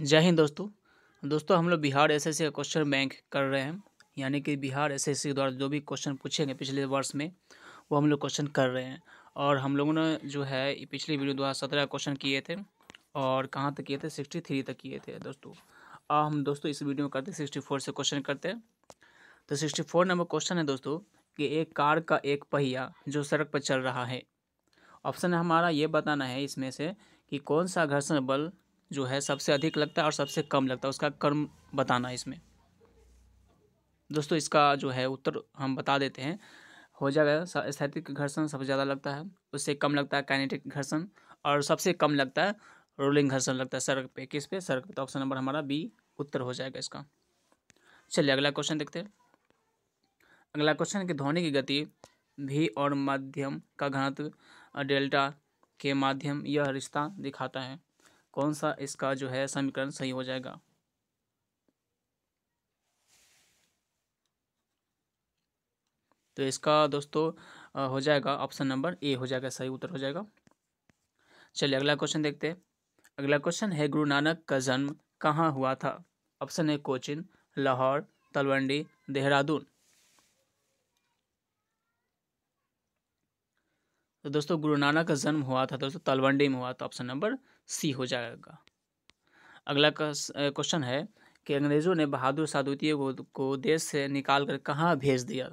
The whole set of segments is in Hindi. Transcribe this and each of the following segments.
जय हिंद दोस्तों दोस्तों हम लोग बिहार एस एस का क्वेश्चन बैंक कर रहे हैं यानी कि बिहार एस एस द्वारा जो भी क्वेश्चन पूछेंगे पिछले वर्ष में वो हम लोग क्वेश्चन कर रहे हैं और हम लोगों ने जो है पिछली वीडियो द्वारा सत्रह क्वेश्चन किए थे और कहाँ तक किए थे सिक्सटी थ्री तक किए थे दोस्तों आ हम दोस्तों इस वीडियो में करते सिक्सटी फोर से क्वेश्चन करते हैं तो सिक्सटी फोर नंबर क्वेश्चन है दोस्तों कि एक कार का एक पहिया जो सड़क पर चल रहा है ऑप्शन हमारा ये बताना है इसमें से कि कौन सा घर्षण बल जो है सबसे अधिक लगता है और सबसे कम लगता है उसका कर्म बताना है इसमें दोस्तों इसका जो है उत्तर हम बता देते हैं हो जाएगा स्थैतिक घर्षण सबसे ज़्यादा लगता है उससे कम लगता है काइनेटिक घर्षण और सबसे कम लगता है रोलिंग घर्षण लगता है सड़क पे किस पे सड़क पे तो ऑप्शन नंबर हमारा बी उत्तर हो जाएगा इसका चलिए अगला क्वेश्चन देखते हैं अगला क्वेश्चन कि ध्वनि की गति भी और माध्यम का घनत्व डेल्टा के माध्यम यह रिश्ता दिखाता है कौन सा इसका जो है समीकरण सही हो जाएगा तो इसका दोस्तों हो जाएगा ऑप्शन नंबर ए हो जाएगा सही उत्तर हो जाएगा चलिए अगला क्वेश्चन देखते हैं अगला क्वेश्चन है गुरु नानक का जन्म कहाँ हुआ था ऑप्शन है कोचिन लाहौर तलवंडी देहरादून तो दोस्तों गुरु नानक का जन्म हुआ था दोस्तों तलवंडी में हुआ था ऑप्शन नंबर सी हो जाएगा अगला क्वेश्चन है कि अंग्रेज़ों ने बहादुर शाह द्वितीय को देश से निकाल कर कहाँ भेज दिया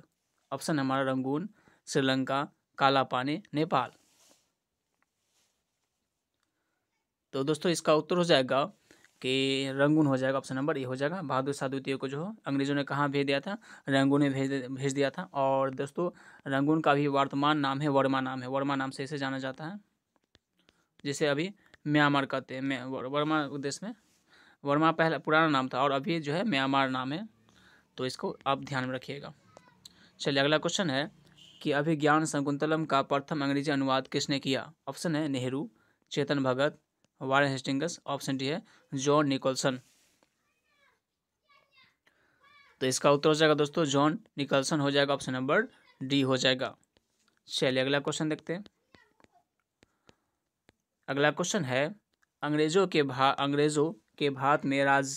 ऑप्शन हमारा रंगून श्रीलंका कालापानी नेपाल तो दोस्तों इसका उत्तर हो जाएगा कि रंगून हो जाएगा ऑप्शन नंबर ये हो जाएगा बहादुर शाह द्वितीय को जो अंग्रेज़ों ने कहाँ भेज दिया था रंगून में भेज भेज दिया था और दोस्तों रंगून का भी वर्तमान नाम है वर्मा नाम है वर्मा नाम से इसे जाना जाता है जिसे अभी म्यांमार कहते हैं वर्मा देश में वर्मा पहला पुराना नाम था और अभी जो है म्यांमार नाम है तो इसको आप ध्यान में रखिएगा चलिए अगला क्वेश्चन है कि अभिज्ञान संकुंतलम का प्रथम अंग्रेजी अनुवाद किसने किया ऑप्शन है Nehru Chetan Bhagat Warren Hastings option D है जॉन निकोलसन तो इसका उत्तर हो जाएगा दोस्तों जॉन निकलसन हो जाएगा ऑप्शन नंबर डी हो जाएगा चलिए अगला क्वेश्चन देखते हैं अगला क्वेश्चन है अंग्रेज़ों के भा अंग्रेज़ों के भारत में राज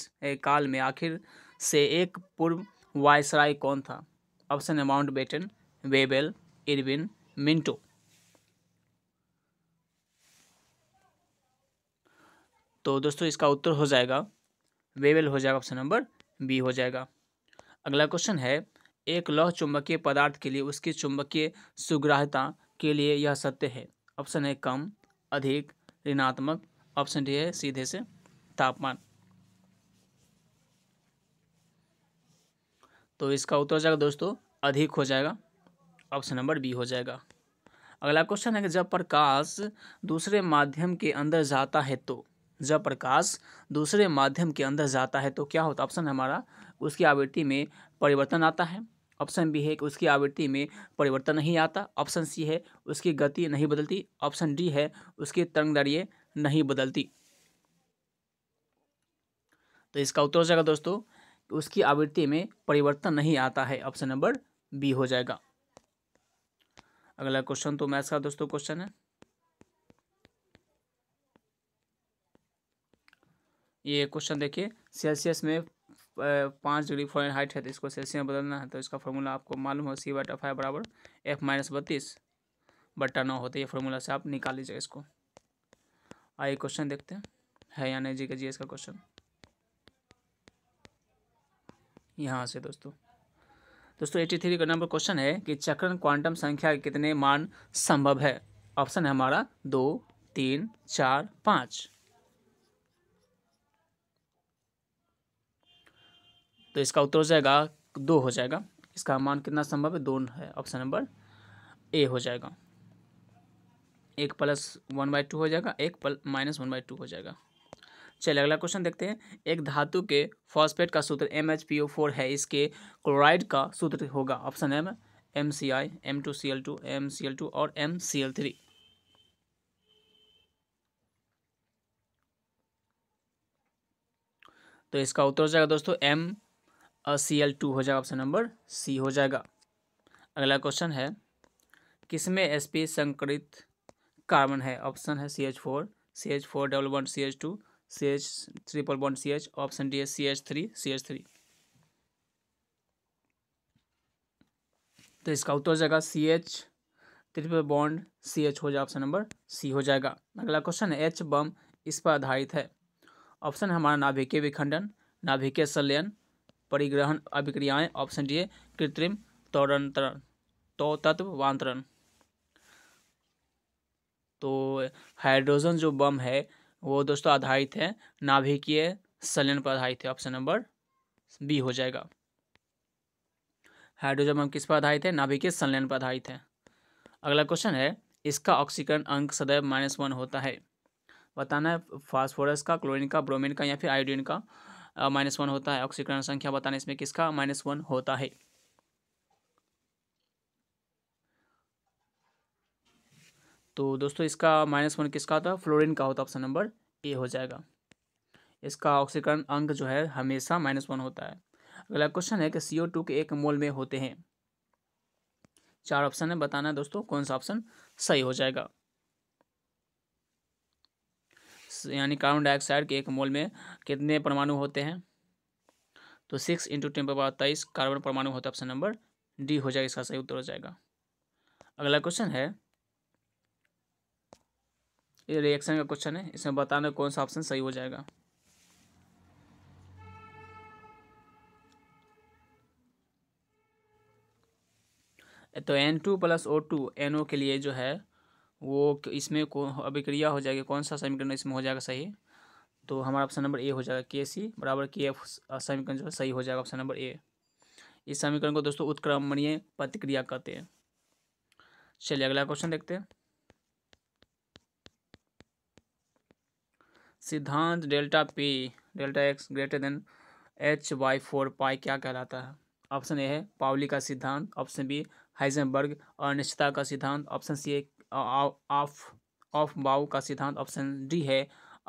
काल में आखिर से एक पूर्व वायसराय कौन था ऑप्शन है Mountbatten Wavell Irwin Minto तो दोस्तों इसका उत्तर हो जाएगा वेबेल हो जाएगा ऑप्शन नंबर बी हो जाएगा अगला क्वेश्चन है एक लौह चुंबकीय पदार्थ के लिए उसकी चुंबकीय सुग्राहता के लिए यह सत्य है ऑप्शन है कम अधिक ऋणात्मक ऑप्शन डी है सीधे से तापमान तो इसका उत्तर हो जाएगा दोस्तों अधिक हो जाएगा ऑप्शन नंबर बी हो जाएगा अगला क्वेश्चन है कि जब प्रकाश दूसरे माध्यम के अंदर जाता है तो जब प्रकाश दूसरे माध्यम के अंदर जाता है तो क्या होता है ऑप्शन हमारा उसकी आवृत्ति में परिवर्तन आता है ऑप्शन बी है कि उसकी आवृत्ति में परिवर्तन नहीं आता ऑप्शन सी है उसकी गति नहीं बदलती ऑप्शन डी है उसकी तरंगदैर्य नहीं बदलती तो इसका उत्तर हो जाएगा दोस्तों उसकी आवृत्ति में परिवर्तन नहीं आता है ऑप्शन नंबर बी हो जाएगा अगला क्वेश्चन तो मैथ्स का दोस्तों क्वेश्चन है ये क्वेश्चन देखिए सेल्सियस में पाँच डिग्री फॉरन हाइट है तो इसको सेल्सियस में बदलना है तो इसका फॉर्मूला आपको मालूम हो सी बटा फाइव बराबर एफ माइनस बत्तीस बट्टा नौ है ये फॉर्मूला से आप निकाल लीजिए इसको आइए क्वेश्चन देखते हैं है या नहीं जी के जी इसका क्वेश्चन यहाँ से दोस्तों दोस्तों एट्टी थ्री का नंबर क्वेश्चन है कि चक्रण क्वांटम संख्या कितने मान संभव है ऑप्शन है हमारा दो तीन चार पाँच तो इसका उत्तर हो जाएगा दो हो जाएगा इसका मान कितना संभव है दो है ऑप्शन नंबर ए हो जाएगा एक प्लस वन बाई टू हो जाएगा एक plus minus one by two हो जाएगा चलिए अगला क्वेश्चन देखते हैं एक धातु के फॉस्फेट का सूत्र M H P O four है इसके क्लोराइड का सूत्र होगा option M M C I M two C L two M C L two और एम सी एल थ्री तो इसका उत्तर हो जाएगा दोस्तों एम सी एल टू हो जाएगा ऑप्शन नंबर सी हो जाएगा अगला क्वेश्चन है किसमें एस पी संकृत कार्बन है ऑप्शन है C H four C H four double one C H two C H triple one C H option D है C H three C H three तो इसका उत्तर हो जाएगा C H triple bond C H हो जाएगा ऑप्शन नंबर सी हो जाएगा अगला क्वेश्चन है एच बम इस पर आधारित है ऑप्शन हमारा नाभिकीय विखंडन नाभिकीय संलयन परिग्रहण अभिक्रियाएं ऑप्शन डी कृत्रिम तौरंतरण तो तत्व वांतरण तो हाइड्रोजन जो बम है वो दोस्तों आधारित है नाभिकीय सलन पर आधारित है ऑप्शन नंबर बी हो जाएगा हाइड्रोजन बम किस पर आधारित है नाभिकीय सलन पर आधारित है अगला क्वेश्चन है इसका ऑक्सीकरण अंक सदैव माइनस वन होता है बताना है फास्फोरस का क्लोरीन का ब्रोमीन का या फिर आयोडीन का माइनस वन होता है ऑक्सीकरण संख्या बताने इसमें किसका माइनस वन होता है तो दोस्तों इसका माइनस वन किसका होता है फ्लोरिन का होता ऑप्शन नंबर ए हो जाएगा इसका ऑक्सीकरण अंक जो है हमेशा माइनस वन होता है अगला क्वेश्चन है कि सी ओ टू के एक मोल में होते हैं चार ऑप्शन है बताना है दोस्तों कौन सा ऑप्शन सही हो जाएगा यानी कार्बन डाइऑक्साइड के एक मोल में कितने परमाणु होते हैं तो सिक्स इंटू टेन पर तेईस कार्बन परमाणु होता है ऑप्शन नंबर डी हो जाएगा इसका सही उत्तर हो जाएगा अगला क्वेश्चन है ये रिएक्शन का क्वेश्चन है इसमें बताना कौन सा ऑप्शन सही हो जाएगा तो N two plus O two N O के लिए जो है वो इसमें को अभिक्रिया हो जाएगी कौन सा समीकरण इसमें हो जाएगा सही तो हमारा ऑप्शन नंबर ए हो जाएगा के सी बराबर के एफ समीकरण जो है सही हो जाएगा ऑप्शन नंबर ए इस समीकरण को दोस्तों उत्क्रमणीय प्रतिक्रिया कहते हैं चलिए अगला क्वेश्चन देखते हैं सिद्धांत delta P delta X greater than H by four pi क्या कहलाता है ऑप्शन ए है पावली का सिद्धांत ऑप्शन बी हाइजनबर्ग अनिश्चितता का सिद्धांत ऑप्शन सी है ऑफ ऑफ बाउ का सिद्धांत ऑप्शन डी है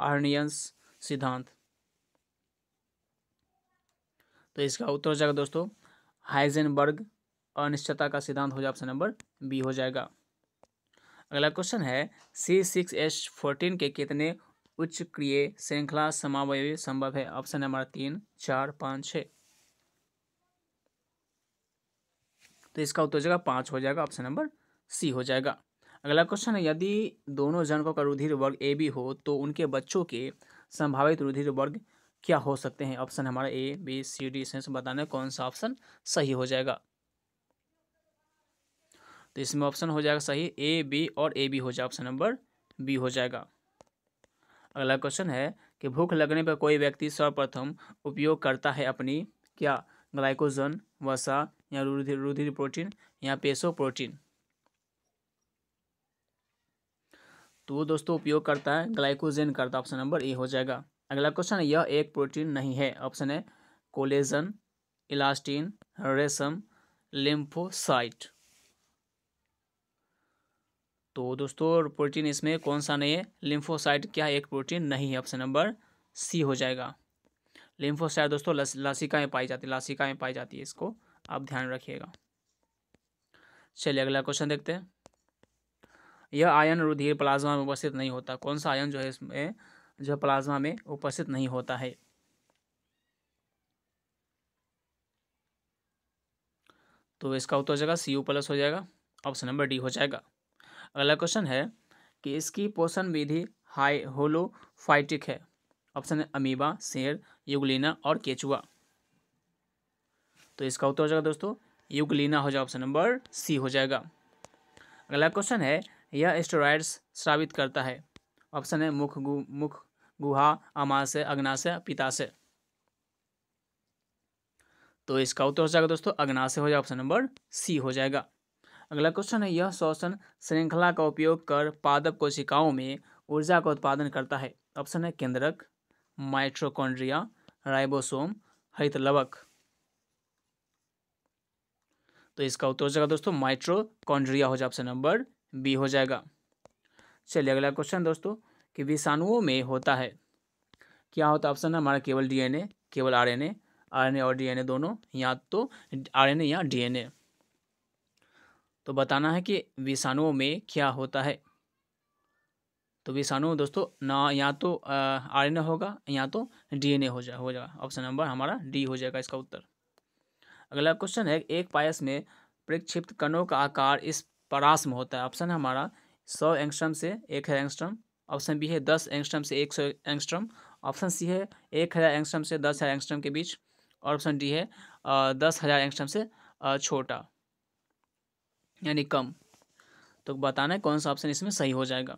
आर्नियंस सिद्धांत तो इसका उत्तर हो जाएगा दोस्तों हाइजेनबर्ग अनिश्चितता का सिद्धांत हो जाएगा ऑप्शन नंबर बी हो जाएगा अगला क्वेश्चन है सी सिक्स एच फोर्टीन के कितने उच्च क्रिय श्रृंखला समावय संभव है ऑप्शन नंबर तीन चार पाँच छः तो इसका उत्तर जगह पाँच हो जाएगा ऑप्शन नंबर सी हो जाएगा अगला क्वेश्चन है यदि दोनों जनकों का रुधिर वर्ग ए बी हो तो उनके बच्चों के संभावित रुधिर वर्ग क्या हो सकते हैं ऑप्शन हमारा ए बी सी डी इसमें से कौन सा ऑप्शन सही हो जाएगा तो इसमें ऑप्शन हो जाएगा सही ए बी और ए बी हो जाएगा ऑप्शन नंबर बी हो जाएगा अगला क्वेश्चन है कि भूख लगने पर कोई व्यक्ति सर्वप्रथम उपयोग करता है अपनी क्या ग्लाइकोजन वसा या रुधिर रुधिर प्रोटीन या पेशो प्रोटीन तो वो दोस्तों उपयोग करता है ग्लाइकोजेन करता है तो ऑप्शन नंबर ए हो जाएगा अगला क्वेश्चन यह एक प्रोटीन नहीं है ऑप्शन है कोलेजन इलास्टीन रेशम लिम्फोसाइट तो दोस्तों प्रोटीन इसमें कौन सा नहीं है लिम्फोसाइट क्या एक प्रोटीन नहीं है ऑप्शन नंबर सी हो जाएगा लिम्फोसाइट दोस्तों लस, में पाई जाती है लासिका में पाई जाती है इसको आप ध्यान रखिएगा चलिए अगला क्वेश्चन देखते हैं यह आयन रुधिर प्लाज्मा में उपस्थित नहीं होता कौन सा आयन जो है इसमें जो प्लाज्मा में उपस्थित नहीं होता है तो इसका उत्तर हो जाएगा सी यू प्लस हो जाएगा ऑप्शन नंबर डी हो जाएगा अगला क्वेश्चन है कि इसकी पोषण विधि हाई होलोफाइटिक है ऑप्शन है अमीबा शेर युगलीना और केचुआ तो इसका उत्तर हो जाएगा दोस्तों युगलीना हो जाएगा ऑप्शन नंबर सी हो जाएगा अगला क्वेश्चन है यह स्टेरॉइड्स स्रावित करता है ऑप्शन है मुख गु, मुख गुहा अमाशय अग्नाशय पिताशय तो इसका उत्तर हो जाएगा दोस्तों अग्नाशय हो जाएगा ऑप्शन नंबर सी हो जाएगा अगला क्वेश्चन है यह श्वसन श्रृंखला का उपयोग कर पादप कोशिकाओं में ऊर्जा का उत्पादन करता है ऑप्शन है केंद्रक माइट्रोकॉन्ड्रिया राइबोसोम हितलवक तो इसका उत्तर हो जाएगा दोस्तों माइट्रोकॉन्ड्रिया हो जाए ऑप्शन नंबर बी हो जाएगा चलिए अगला क्वेश्चन दोस्तों कि विषाणुओं में होता है क्या होता है ऑप्शन हमारा केवल डीएनए केवल आरएनए आरएनए और डीएनए दोनों या तो आरएनए या डीएनए तो बताना है कि विषाणुओं में क्या होता है तो विषाणु दोस्तों ना या तो आरएनए होगा या तो डीएनए हो जाए हो जाएगा ऑप्शन नंबर हमारा डी हो जाएगा इसका उत्तर अगला क्वेश्चन है एक पायस में प्रक्षिप्त कणों का आकार इस परास में होता है ऑप्शन है हमारा सौ एंगस्ट्रम से एक हज़ार एंगस्ट्रम ऑप्शन बी है दस एंगस्ट्रम से एक सौ एंगस्ट्रम ऑप्शन सी है एक हज़ार एंगस्ट्रम से दस हज़ार एंगस्ट्रम के बीच और ऑप्शन डी है दस हज़ार एंगस्ट्रम से छोटा यानी कम तो बताना है कौन सा ऑप्शन इसमें सही हो जाएगा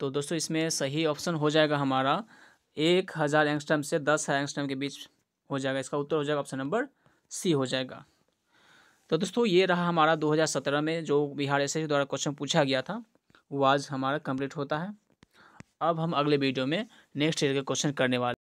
तो दोस्तों इसमें सही ऑप्शन हो जाएगा हमारा एक हज़ार एंगस्ट्रम से दस हज़ार एंगस्ट्रम के बीच हो जाएगा इसका उत्तर हो जाएगा ऑप्शन नंबर सी हो जाएगा तो दोस्तों ये रहा हमारा 2017 में जो बिहार एस द्वारा क्वेश्चन पूछा गया था वो आज हमारा कंप्लीट होता है अब हम अगले वीडियो में नेक्स्ट ईयर के क्वेश्चन करने वाले